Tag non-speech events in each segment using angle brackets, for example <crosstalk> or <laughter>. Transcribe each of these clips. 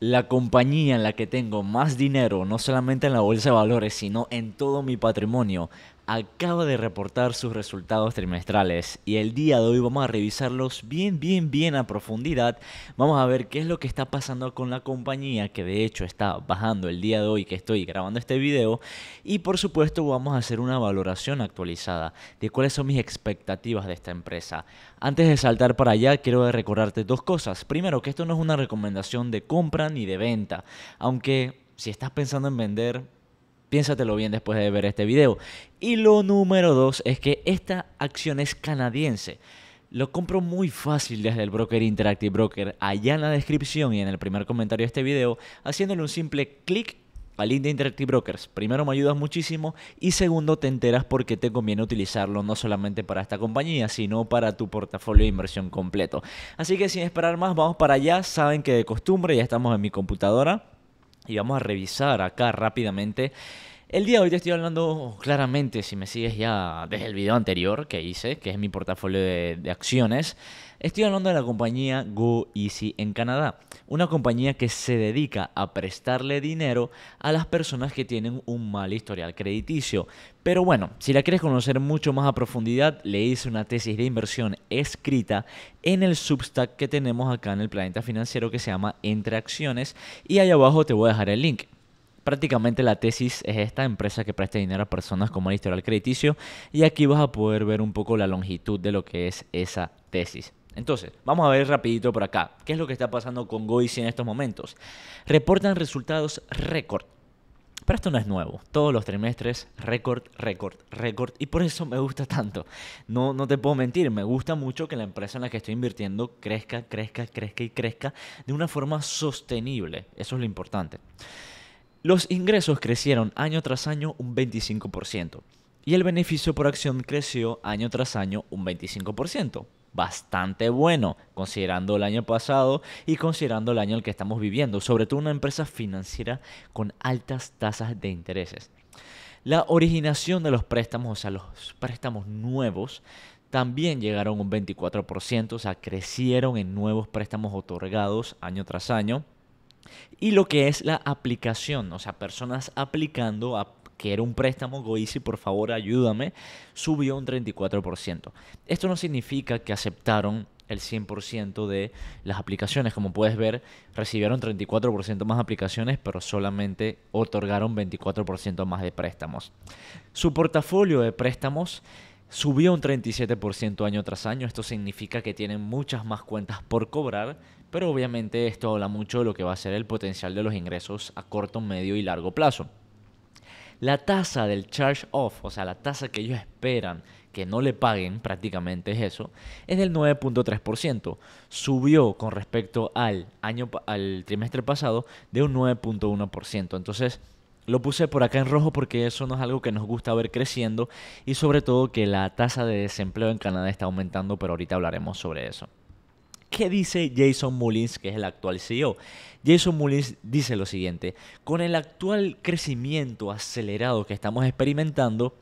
La compañía en la que tengo más dinero, no solamente en la bolsa de valores, sino en todo mi patrimonio, acaba de reportar sus resultados trimestrales y el día de hoy vamos a revisarlos bien, bien, bien a profundidad. Vamos a ver qué es lo que está pasando con la compañía que de hecho está bajando el día de hoy que estoy grabando este video y por supuesto vamos a hacer una valoración actualizada de cuáles son mis expectativas de esta empresa. Antes de saltar para allá quiero recordarte dos cosas. Primero que esto no es una recomendación de compra ni de venta, aunque si estás pensando en vender, Piénsatelo bien después de ver este video. Y lo número dos es que esta acción es canadiense. Lo compro muy fácil desde el broker Interactive Broker, allá en la descripción y en el primer comentario de este video, haciéndole un simple clic al link de Interactive Brokers. Primero me ayudas muchísimo y segundo te enteras por qué te conviene utilizarlo no solamente para esta compañía, sino para tu portafolio de inversión completo. Así que sin esperar más, vamos para allá. Saben que de costumbre ya estamos en mi computadora y vamos a revisar acá rápidamente el día de hoy te estoy hablando claramente, si me sigues ya desde el video anterior que hice, que es mi portafolio de, acciones, estoy hablando de la compañía Go Easy en Canadá, una compañía que se dedica a prestarle dinero a las personas que tienen un mal historial crediticio. Pero bueno, si la quieres conocer mucho más a profundidad, le hice una tesis de inversión escrita en el Substack que tenemos acá en el planeta financiero que se llama Entre Acciones y ahí abajo te voy a dejar el link. Prácticamente la tesis es esta empresa que presta dinero a personas como el historial crediticio y aquí vas a poder ver un poco la longitud de lo que es esa tesis. Entonces, vamos a ver rapidito por acá. ¿Qué es lo que está pasando con Goizy en estos momentos? Reportan resultados récord. Pero esto no es nuevo. Todos los trimestres, récord, récord, récord. Y por eso me gusta tanto. No, no te puedo mentir, me gusta mucho que la empresa en la que estoy invirtiendo crezca, crezca, crezca y crezca de una forma sostenible. Eso es lo importante. Los ingresos crecieron año tras año un 25% y el beneficio por acción creció año tras año un 25%. Bastante bueno, considerando el año pasado y considerando el año en el que estamos viviendo, sobre todo una empresa financiera con altas tasas de intereses. La originación de los préstamos, o sea, los préstamos nuevos, también llegaron un 24%, o sea, crecieron en nuevos préstamos otorgados año tras año y lo que es la aplicación, o sea, personas aplicando a que era un préstamo, Goisi, por favor ayúdame, subió un 34%. Esto no significa que aceptaron el 100% de las aplicaciones. Como puedes ver, recibieron 34% más aplicaciones, pero solamente otorgaron 24% más de préstamos. Su portafolio de préstamos subió un 37% año tras año. Esto significa que tienen muchas más cuentas por cobrar, pero obviamente esto habla mucho de lo que va a ser el potencial de los ingresos a corto, medio y largo plazo. La tasa del charge off, o sea, la tasa que ellos esperan que no le paguen, prácticamente es eso, es del 9.3%. Subió con respecto al año al trimestre pasado de un 9.1%. Entonces, lo puse por acá en rojo porque eso no es algo que nos gusta ver creciendo y sobre todo que la tasa de desempleo en Canadá está aumentando, pero ahorita hablaremos sobre eso. ¿Qué dice Jason Mullins, que es el actual CEO? Jason Mullins dice lo siguiente, con el actual crecimiento acelerado que estamos experimentando,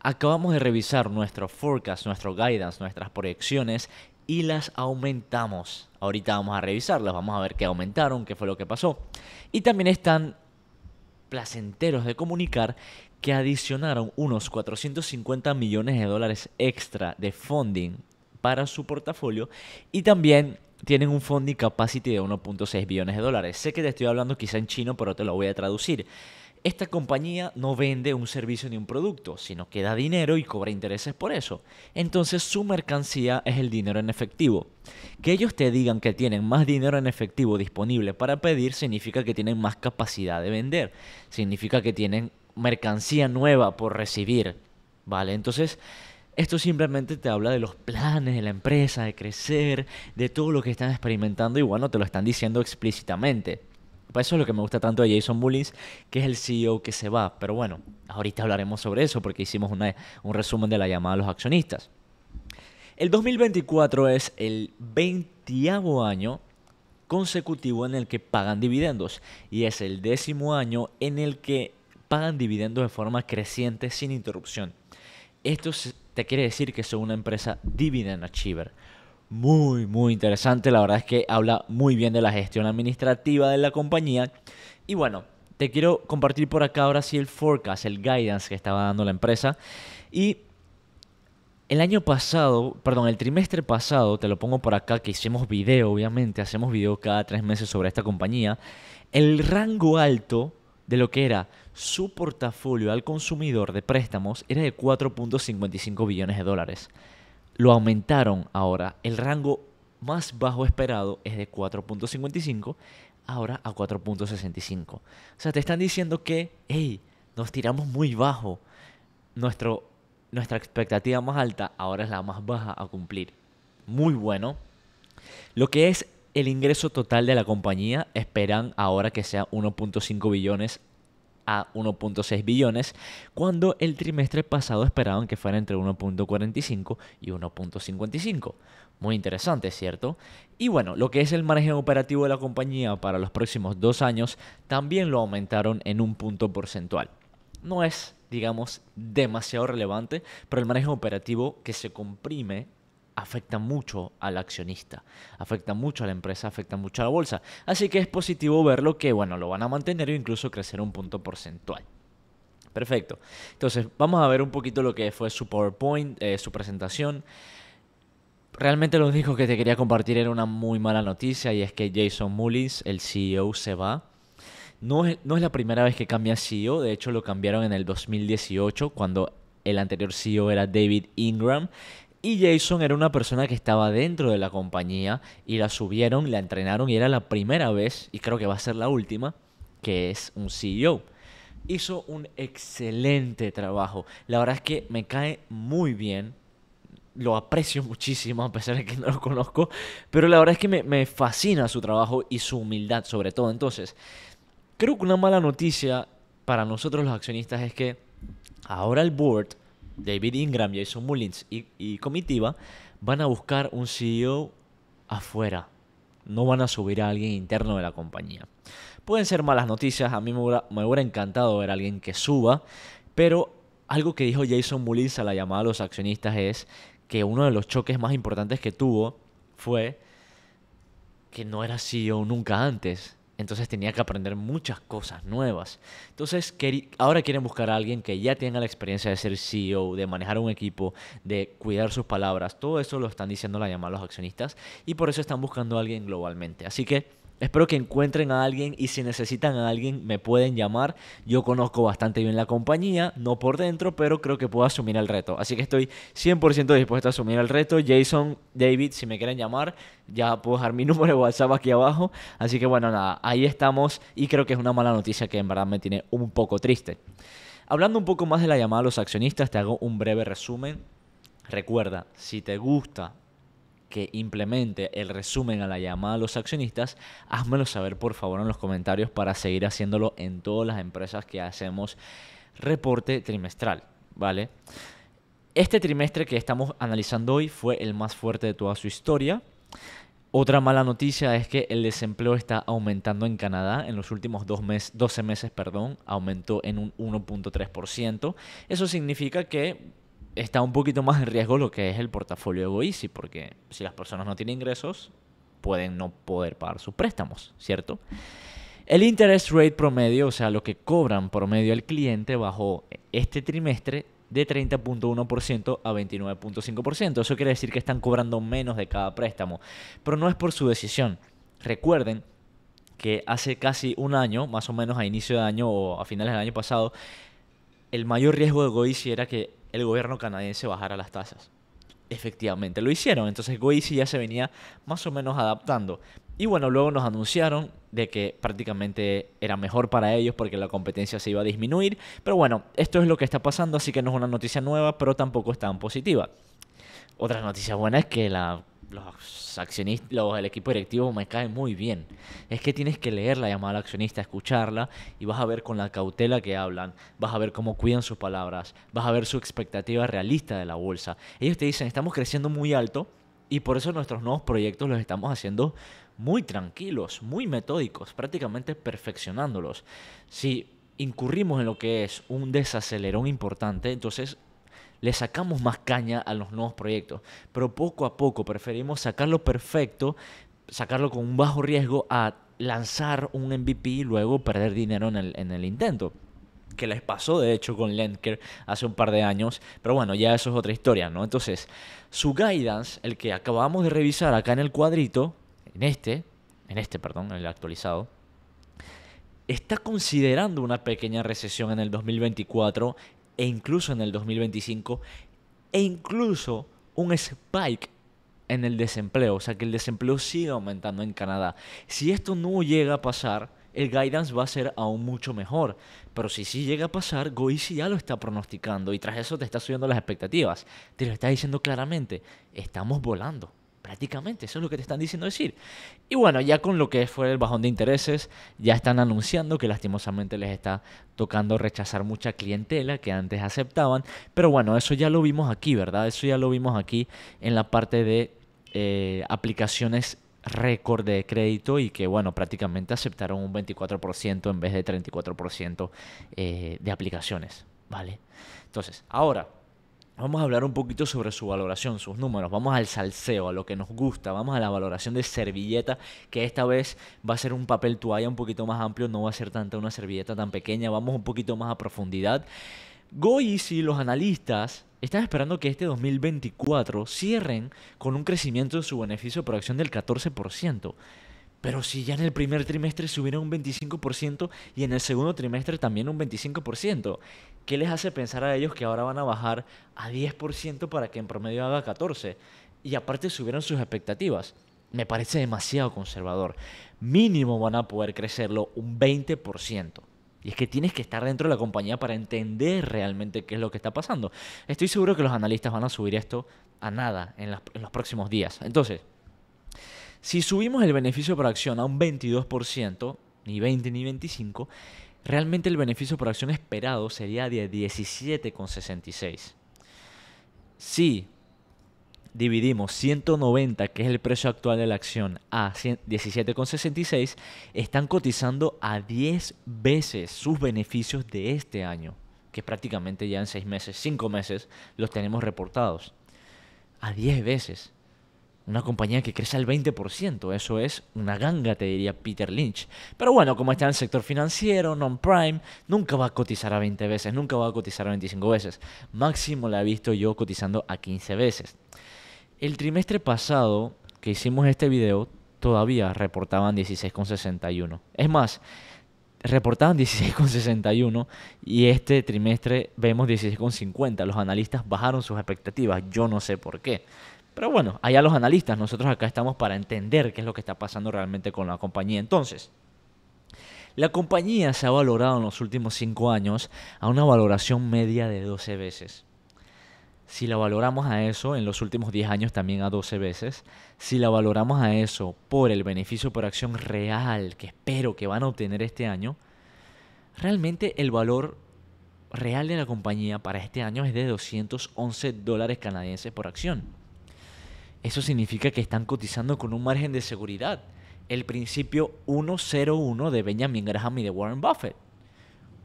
acabamos de revisar nuestro forecast, nuestro guidance, nuestras proyecciones y las aumentamos. Ahorita vamos a revisarlas, vamos a ver qué aumentaron, qué fue lo que pasó. Y también están placenteros de comunicar que adicionaron unos 450 millones de dólares extra de funding para su portafolio y también tienen un funding capacity de 1.6 billones de dólares. Sé que te estoy hablando quizá en chino, pero te lo voy a traducir. Esta compañía no vende un servicio ni un producto, sino que da dinero y cobra intereses por eso. Entonces su mercancía es el dinero en efectivo. Que ellos te digan que tienen más dinero en efectivo disponible para pedir significa que tienen más capacidad de vender. Significa que tienen mercancía nueva por recibir. ¿Vale? Entonces esto simplemente te habla de los planes de la empresa, de crecer, de todo lo que están experimentando y bueno, te lo están diciendo explícitamente. Por pues eso es lo que me gusta tanto de Jason Mullins, que es el CEO que se va. Pero bueno, ahorita hablaremos sobre eso porque hicimos una, un resumen de la llamada a los accionistas. El 2024 es el 20 año consecutivo en el que pagan dividendos y es el décimo año en el que pagan dividendos de forma creciente sin interrupción. Esto te quiere decir que son una empresa dividend achiever. Muy, muy interesante. La verdad es que habla muy bien de la gestión administrativa de la compañía. Y bueno, te quiero compartir por acá ahora sí el forecast, el guidance que estaba dando la empresa. Y el año pasado, perdón, el trimestre pasado, te lo pongo por acá, que hicimos video, obviamente, hacemos video cada tres meses sobre esta compañía. El rango alto de lo que era su portafolio al consumidor de préstamos era de 4.55 billones de dólares. Lo aumentaron ahora. El rango más bajo esperado es de 4.55, ahora a 4.65. O sea, te están diciendo que, hey, nos tiramos muy bajo. Nuestro, nuestra expectativa más alta ahora es la más baja a cumplir. Muy bueno. Lo que es el ingreso total de la compañía esperan ahora que sea 1.5 billones a 1.6 billones, cuando el trimestre pasado esperaban que fuera entre 1.45 y 1.55. Muy interesante, ¿cierto? Y bueno, lo que es el margen operativo de la compañía para los próximos dos años también lo aumentaron en un punto porcentual. No es, digamos, demasiado relevante, pero el margen operativo que se comprime afecta mucho al accionista, afecta mucho a la empresa, afecta mucho a la bolsa. Así que es positivo verlo que, bueno, lo van a mantener e incluso crecer un punto porcentual. Perfecto. Entonces, vamos a ver un poquito lo que fue su PowerPoint, eh, su presentación. Realmente lo único que te quería compartir era una muy mala noticia y es que Jason Mullins, el CEO, se va. No no es la primera vez que cambia CEO, de hecho lo cambiaron en el 2018 cuando el anterior CEO era David Ingram y Jason era una persona que estaba dentro de la compañía y la subieron, la entrenaron y era la primera vez, y creo que va a ser la última, que es un CEO. Hizo un excelente trabajo. La verdad es que me cae muy bien. Lo aprecio <laughs> muchísimo, a pesar de que no lo conozco. Pero la verdad es que me, fascina su trabajo y su humildad, sobre todo. Entonces, creo que una mala noticia para nosotros los accionistas es que ahora el board David Ingram, Jason Mullins y, comitiva van a buscar un CEO afuera. No van a subir a alguien interno de la compañía. Pueden ser malas noticias, a mí me hubiera, me hubiera encantado ver a alguien que suba, pero algo que dijo Jason Mullins a la llamada a los accionistas es que uno de los choques más importantes que tuvo fue que no era CEO nunca antes. Entonces tenía que aprender muchas cosas nuevas. Entonces ahora quieren buscar a alguien que ya tenga la experiencia de ser CEO, de manejar un equipo, de cuidar sus palabras. Todo eso lo están diciendo la llamada los accionistas y por eso están buscando a alguien globalmente. Así que Espero que encuentren a alguien y si necesitan a alguien me pueden llamar. Yo conozco bastante bien la compañía, no por dentro, pero creo que puedo asumir el reto. Así que estoy 100% dispuesto a asumir el reto. Jason, David, si me quieren llamar, ya puedo dejar mi <laughs> número de WhatsApp aquí abajo. Así que bueno, nada, ahí estamos y creo que es una mala noticia que en verdad me tiene un poco triste. Hablando un poco más de la llamada a los accionistas, te hago un breve resumen. Recuerda, si te gusta que implemente el resumen a la llamada a los accionistas, házmelo saber por favor en los comentarios para seguir haciéndolo en todas las empresas que hacemos reporte trimestral, ¿vale? Este trimestre que estamos analizando hoy fue el más fuerte de toda su historia. Otra mala noticia es que el desempleo está aumentando en Canadá. En los últimos dos 12 meses perdón, aumentó en un 1.3%. Eso significa que está un poquito más en riesgo lo que es el portafolio de GoEasy, porque si las personas no tienen ingresos, pueden no poder pagar sus préstamos, ¿cierto? El interest rate promedio, o sea, lo que cobran promedio al cliente, bajó este trimestre de 30.1% a 29.5%. Eso quiere decir que están cobrando menos de cada préstamo, pero no es por su decisión. Recuerden que hace casi un año, más o menos a inicio de año o a finales del año pasado, el mayor riesgo de Goici era que el gobierno canadiense bajara las tasas. Efectivamente lo hicieron, entonces Gucci ya se venía más o menos adaptando. Y bueno, luego nos anunciaron de que prácticamente era mejor para ellos porque la competencia se iba a disminuir. Pero bueno, esto es lo que está pasando, así que no es una noticia nueva, pero tampoco es tan positiva. Otra noticia buena es que la los accionistas, los, el equipo directivo me cae muy bien. Es que tienes que leer la llamada al accionista, escucharla y vas a ver con la cautela que hablan, vas a ver cómo cuidan sus palabras, vas a ver su expectativa realista de la bolsa. Ellos te dicen, estamos creciendo muy alto y por eso nuestros nuevos proyectos los estamos haciendo muy tranquilos, muy metódicos, prácticamente perfeccionándolos. Si incurrimos en lo que es un desacelerón importante, entonces le sacamos más caña a los nuevos proyectos, pero poco a poco preferimos sacarlo perfecto, sacarlo con un bajo riesgo a lanzar un MVP y luego perder dinero en el, intento que les pasó de hecho con Lendker hace un par de años, pero bueno, ya eso es otra historia, ¿no? Entonces, su guidance, el que acabamos de revisar acá en el cuadrito, en este, en este, perdón, en el actualizado, está considerando una pequeña recesión en el 2024 e incluso en el 2025 e incluso un spike en el desempleo, o sea que el desempleo sigue aumentando en Canadá. Si esto no llega a pasar, el guidance va a ser aún mucho mejor. Pero si sí llega a pasar, si ya lo está pronosticando y tras eso te está subiendo las expectativas. Te lo está diciendo claramente, estamos volando. Prácticamente, eso es lo que te están diciendo decir. Y bueno, ya con lo que fue el bajón de intereses, ya están anunciando que lastimosamente les está tocando rechazar mucha clientela que antes aceptaban. Pero bueno, eso ya lo vimos aquí, ¿verdad? Eso ya lo vimos aquí en la parte de eh, aplicaciones récord de crédito y que, bueno, prácticamente aceptaron un 24% en vez de 34% eh, de aplicaciones, ¿vale? Entonces, ahora Vamos a hablar un poquito sobre su valoración, sus números. Vamos al salseo, a lo que nos gusta. Vamos a la valoración de servilleta, que esta vez va a ser un papel toalla un poquito más amplio. No va a ser tanta una servilleta tan pequeña. Vamos un poquito más a profundidad. Go y los analistas están esperando que este 2024 cierren con un crecimiento de su beneficio por acción del 14%. Pero si ya en el primer trimestre subieron un 25% y en el segundo trimestre también un 25%, ¿qué les hace pensar a ellos que ahora van a bajar a 10% para que en promedio haga 14? Y aparte subieron sus expectativas. Me parece demasiado conservador. Mínimo van a poder crecerlo un 20%. Y es que tienes que estar dentro de la compañía para entender realmente qué es lo que está pasando. Estoy seguro que los analistas van a subir esto a nada en, los próximos días. Entonces, si subimos el beneficio por acción a un 22%, ni 20 ni 25, realmente el beneficio por acción esperado sería de 17,66. Si dividimos 190, que es el precio actual de la acción, a 17,66, están cotizando a 10 veces sus beneficios de este año, que prácticamente ya en 6 meses, 5 meses, los tenemos reportados. A 10 veces. Una compañía que crece al 20%, eso es una ganga, te diría Peter Lynch. Pero bueno, como está en el sector financiero, non-prime, nunca va a cotizar a 20 veces, nunca va a cotizar a 25 veces. Máximo la he visto yo cotizando a 15 veces. El trimestre pasado que hicimos este video, todavía reportaban 16,61. Es más, reportaban 16,61 y este trimestre vemos 16,50. Los analistas bajaron sus expectativas, yo no sé por qué. Pero bueno, allá los analistas, nosotros acá estamos para entender qué es lo que está pasando realmente con la compañía. Entonces, la compañía se ha valorado en los últimos 5 años a una valoración media de 12 veces. Si la valoramos a eso, en los últimos 10 años también a 12 veces, si la valoramos a eso por el beneficio por acción real que espero que van a obtener este año, realmente el valor real de la compañía para este año es de 211 dólares canadienses por acción eso significa que están cotizando con un margen de seguridad. El principio 101 de Benjamin Graham y de Warren Buffett.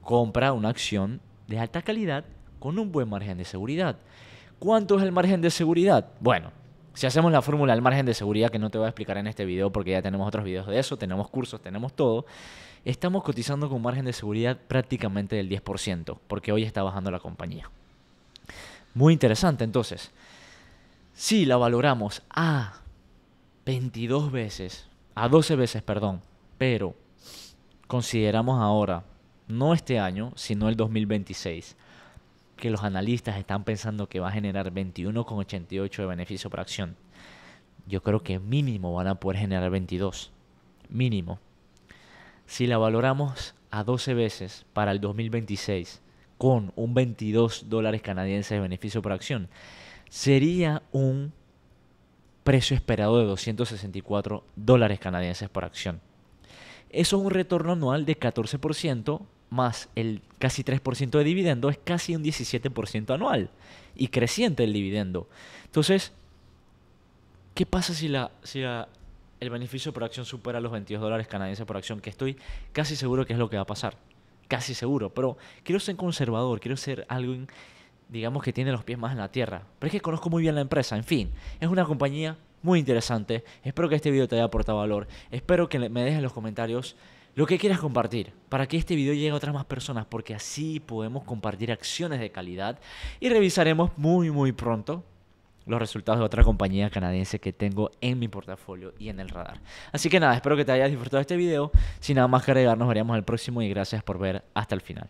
Compra una acción de alta calidad con un buen margen de seguridad. ¿Cuánto es el margen de seguridad? Bueno, si hacemos la fórmula del margen de seguridad, que no te voy a explicar en este video porque ya tenemos otros videos de eso, tenemos cursos, tenemos todo, estamos cotizando con un margen de seguridad prácticamente del 10%, porque hoy está bajando la compañía. Muy interesante entonces si la valoramos a ah, 22 veces, a 12 veces, perdón, pero consideramos ahora, no este año, sino el 2026, que los analistas están pensando que va a generar 21,88 de beneficio por acción. Yo creo que mínimo van a poder generar 22. Mínimo. Si la valoramos a 12 veces para el 2026 con un 22 dólares canadienses de beneficio por acción, sería un precio esperado de 264 dólares canadienses por acción. Eso es un retorno anual de 14% más el casi 3% de dividendo, es casi un 17% anual y creciente el dividendo. Entonces, ¿qué pasa si, la, el beneficio por acción supera los 22 dólares canadienses por acción? Que estoy casi seguro que es lo que va a pasar. Casi seguro, pero quiero ser conservador, quiero ser alguien digamos que tiene los pies más en la tierra. Pero es que conozco muy bien la empresa, en fin, es una compañía muy interesante. Espero que este video te haya aportado valor. Espero que me dejes en los comentarios lo que quieras compartir para que este video llegue a otras más personas, porque así podemos compartir acciones de calidad y revisaremos muy, muy pronto los resultados de otra compañía canadiense que tengo en mi portafolio y en el radar. Así que nada, espero que te hayas disfrutado este video. Sin nada más que agregar, nos veremos el próximo y gracias por ver hasta el final.